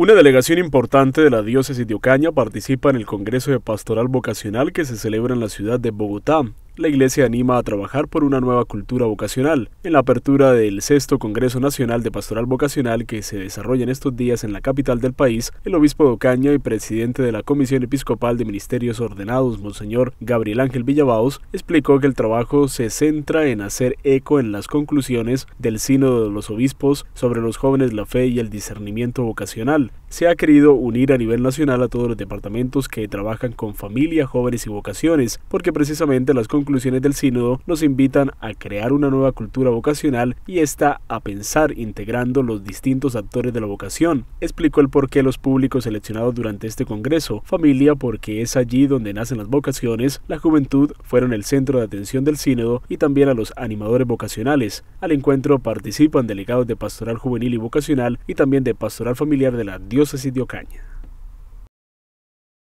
Una delegación importante de la diócesis de Ocaña participa en el Congreso de Pastoral Vocacional que se celebra en la ciudad de Bogotá la Iglesia anima a trabajar por una nueva cultura vocacional. En la apertura del sexto Congreso Nacional de Pastoral Vocacional que se desarrolla en estos días en la capital del país, el obispo de Ocaña y presidente de la Comisión Episcopal de Ministerios Ordenados, Monseñor Gabriel Ángel Villabaos, explicó que el trabajo se centra en hacer eco en las conclusiones del Sínodo de los Obispos sobre los jóvenes, la fe y el discernimiento vocacional se ha querido unir a nivel nacional a todos los departamentos que trabajan con familia, jóvenes y vocaciones, porque precisamente las conclusiones del sínodo nos invitan a crear una nueva cultura vocacional y está a pensar integrando los distintos actores de la vocación. Explicó el porqué los públicos seleccionados durante este congreso, familia porque es allí donde nacen las vocaciones, la juventud fueron el centro de atención del sínodo y también a los animadores vocacionales. Al encuentro participan delegados de Pastoral Juvenil y Vocacional y también de Pastoral Familiar de la Dios así caña.